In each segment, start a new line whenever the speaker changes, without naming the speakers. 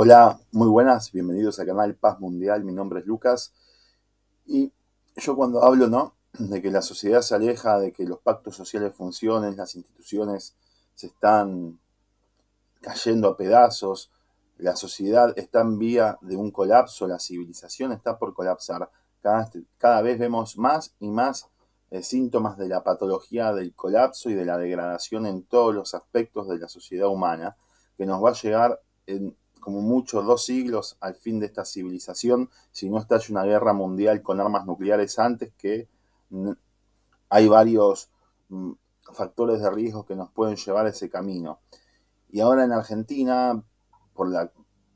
Hola, muy buenas, bienvenidos al canal Paz Mundial, mi nombre es Lucas y yo cuando hablo, ¿no? De que la sociedad se aleja, de que los pactos sociales funcionen, las instituciones se están cayendo a pedazos, la sociedad está en vía de un colapso, la civilización está por colapsar. Cada, vez vemos más y más eh, síntomas de la patología del colapso y de la degradación en todos los aspectos de la sociedad humana, que nos va a llegar en como mucho dos siglos al fin de esta civilización, si no estalla una guerra mundial con armas nucleares antes, que mm, hay varios mm, factores de riesgo que nos pueden llevar a ese camino. Y ahora en Argentina, por la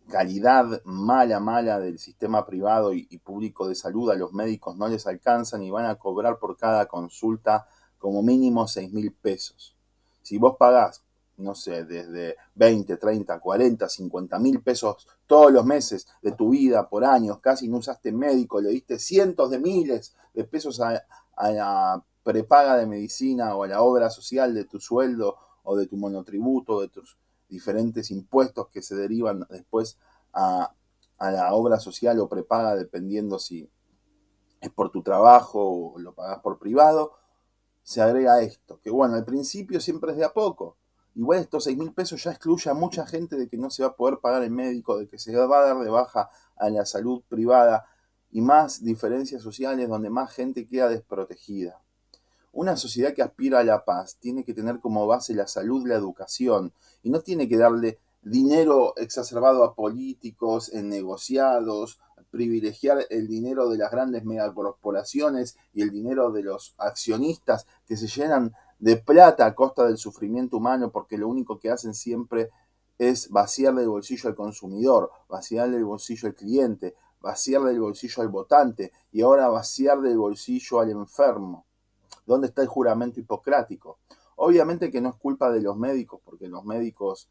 calidad mala, mala del sistema privado y, público de salud, a los médicos no les alcanzan y van a cobrar por cada consulta como mínimo 6 mil pesos. Si vos pagás no sé, desde 20, 30, 40, 50 mil pesos todos los meses de tu vida, por años, casi no usaste médico, le diste cientos de miles de pesos a, la prepaga de medicina o a la obra social de tu sueldo o de tu monotributo, de tus diferentes impuestos que se derivan después a, a la obra social o prepaga, dependiendo si es por tu trabajo o lo pagas por privado, se agrega esto, que bueno, al principio siempre es de a poco, Igual estos seis mil pesos ya excluye a mucha gente de que no se va a poder pagar el médico, de que se va a dar de baja a la salud privada y más diferencias sociales donde más gente queda desprotegida. Una sociedad que aspira a la paz tiene que tener como base la salud, la educación, y no tiene que darle dinero exacerbado a políticos, en negociados, privilegiar el dinero de las grandes megacorporaciones y el dinero de los accionistas que se llenan de plata a costa del sufrimiento humano, porque lo único que hacen siempre es vaciarle el bolsillo al consumidor, vaciarle el bolsillo al cliente, vaciarle el bolsillo al votante y ahora vaciarle el bolsillo al enfermo. ¿Dónde está el juramento hipocrático? Obviamente que no es culpa de los médicos, porque los médicos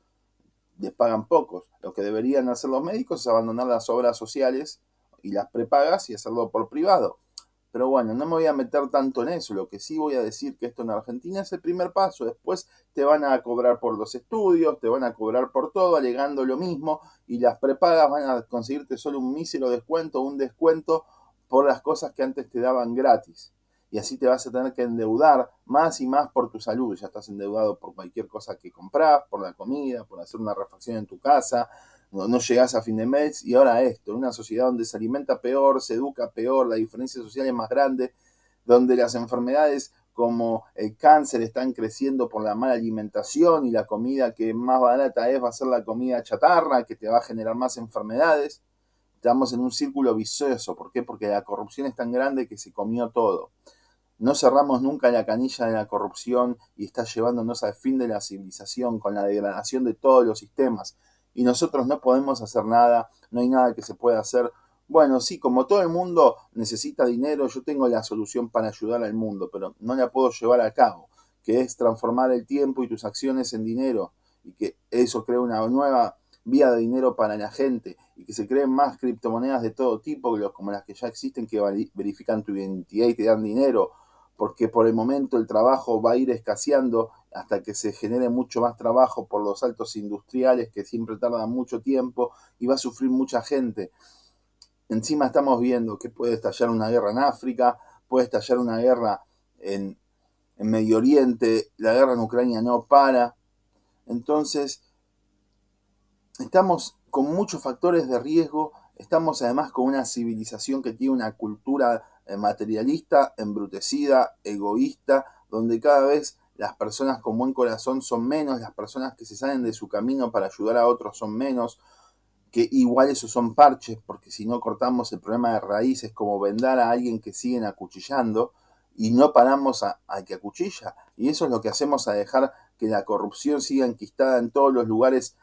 les pagan pocos. Lo que deberían hacer los médicos es abandonar las obras sociales y las prepagas y hacerlo por privado. Pero bueno, no me voy a meter tanto en eso. Lo que sí voy a decir que esto en Argentina es el primer paso. Después te van a cobrar por los estudios, te van a cobrar por todo, alegando lo mismo. Y las prepagas van a conseguirte solo un mísero descuento, un descuento por las cosas que antes te daban gratis. Y así te vas a tener que endeudar más y más por tu salud. Ya estás endeudado por cualquier cosa que compras, por la comida, por hacer una refacción en tu casa, no, llegas a fin de mes y ahora esto, una sociedad donde se alimenta peor, se educa peor, la diferencia social es más grande, donde las enfermedades como el cáncer están creciendo por la mala alimentación y la comida que más barata es va a ser la comida chatarra que te va a generar más enfermedades. Estamos en un círculo vicioso. ¿Por qué? Porque la corrupción es tan grande que se comió todo. No cerramos nunca la canilla de la corrupción y está llevándonos al fin de la civilización con la degradación de todos los sistemas y nosotros no podemos hacer nada, no hay nada que se pueda hacer. Bueno, sí, como todo el mundo necesita dinero, yo tengo la solución para ayudar al mundo, pero no la puedo llevar a cabo, que es transformar el tiempo y tus acciones en dinero y que eso crea una nueva vía de dinero para la gente y que se creen más criptomonedas de todo tipo como las que ya existen que verifican tu identidad y te dan dinero porque por el momento el trabajo va a ir escaseando hasta que se genere mucho más trabajo por los altos industriales que siempre tardan mucho tiempo y va a sufrir mucha gente. Encima estamos viendo que puede estallar una guerra en África, puede estallar una guerra en, en Medio Oriente, la guerra en Ucrania no para. Entonces, estamos con muchos factores de riesgo Estamos además con una civilización que tiene una cultura eh, materialista, embrutecida, egoísta, donde cada vez las personas con buen corazón son menos, las personas que se salen de su camino para ayudar a otros son menos, que igual eso son parches, porque si no cortamos el problema de raíz es como vendar a alguien que siguen acuchillando y no paramos a, que acuchilla. Y eso es lo que hacemos a dejar que la corrupción siga enquistada en todos los lugares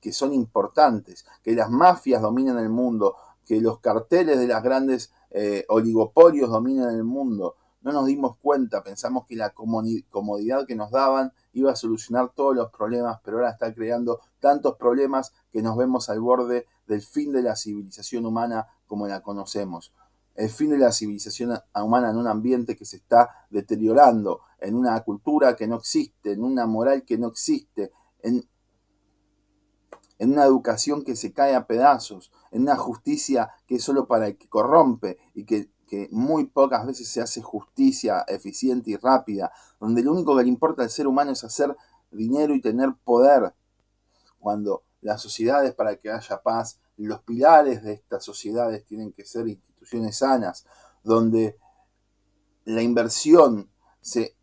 que son importantes, que las mafias dominan el mundo, que los carteles de las grandes eh, oligopolios dominan el mundo. No nos dimos cuenta, pensamos que la comodidad que nos daban iba a solucionar todos los problemas, pero ahora está creando tantos problemas que nos vemos al borde del fin de la civilización humana como la conocemos. El fin de la civilización humana en un ambiente que se está deteriorando, en una cultura que no existe, en una moral que no existe, en en una educación que se cae a pedazos, en una justicia que es solo para el que corrompe y que, muy pocas veces se hace justicia eficiente y rápida, donde lo único que le importa al ser humano es hacer dinero y tener poder, cuando las sociedades para que haya paz, los pilares de estas sociedades tienen que ser instituciones sanas, donde la inversión se,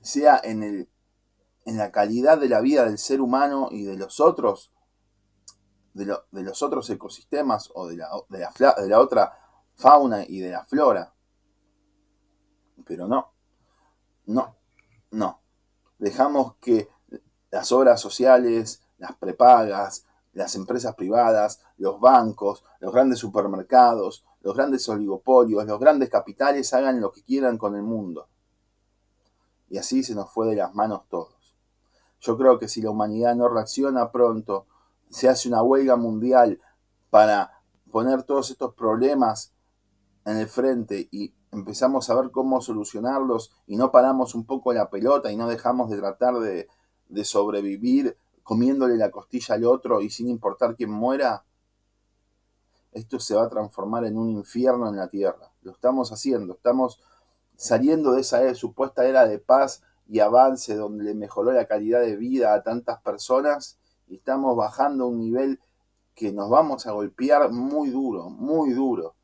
sea en, el, en la calidad de la vida del ser humano y de los otros, de, los otros ecosistemas o de la, de la otra fauna y de la flora. Pero no, no, no. Dejamos que las obras sociales, las prepagas, las empresas privadas, los bancos, los grandes supermercados, los grandes oligopolios, los grandes capitales hagan lo que quieran con el mundo. Y así se nos fue de las manos todos. Yo creo que si la humanidad no reacciona pronto se hace una huelga mundial para poner todos estos problemas en el frente y empezamos a ver cómo solucionarlos y no paramos un poco la pelota y no dejamos de tratar de, sobrevivir comiéndole la costilla al otro y sin importar quién muera, esto se va a transformar en un infierno en la tierra. Lo estamos haciendo, estamos saliendo de esa supuesta era de paz y avance donde le mejoró la calidad de vida a tantas personas estamos bajando un nivel que nos vamos a golpear muy duro, muy duro.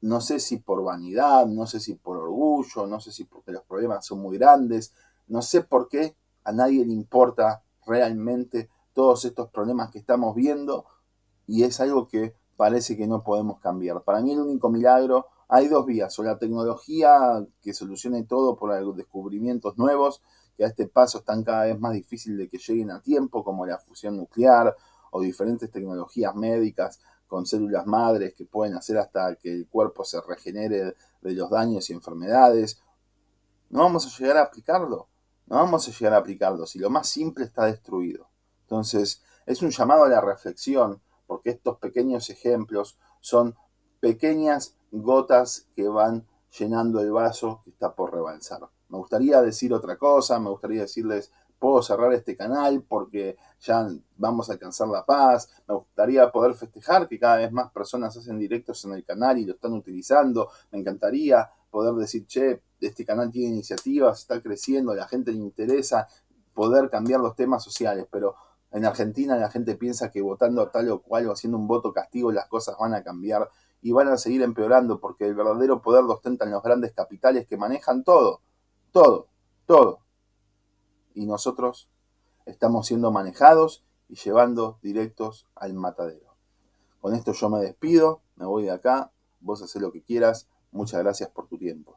No sé si por vanidad, no sé si por orgullo, no sé si porque los problemas son muy grandes, no sé por qué a nadie le importa realmente todos estos problemas que estamos viendo y es algo que parece que no podemos cambiar. Para mí el único milagro hay dos vías, o la tecnología que solucione todo por descubrimientos nuevos, que a este paso están cada vez más difíciles de que lleguen a tiempo, como la fusión nuclear o diferentes tecnologías médicas con células madres que pueden hacer hasta que el cuerpo se regenere de los daños y enfermedades. No vamos a llegar a aplicarlo, no vamos a llegar a aplicarlo si lo más simple está destruido. Entonces, es un llamado a la reflexión, porque estos pequeños ejemplos son pequeñas gotas que van llenando el vaso que está por rebalsar. Me gustaría decir otra cosa, me gustaría decirles, puedo cerrar este canal porque ya vamos a alcanzar la paz, me gustaría poder festejar que cada vez más personas hacen directos en el canal y lo están utilizando, me encantaría poder decir, che, este canal tiene iniciativas, está creciendo, la gente le interesa poder cambiar los temas sociales, pero en Argentina la gente piensa que votando tal o cual o haciendo un voto castigo las cosas van a cambiar y van a seguir empeorando porque el verdadero poder lo ostentan los grandes capitales que manejan todo, todo, todo. Y nosotros estamos siendo manejados y llevando directos al matadero. Con esto yo me despido, me voy de acá, vos haces lo que quieras, muchas gracias por tu tiempo.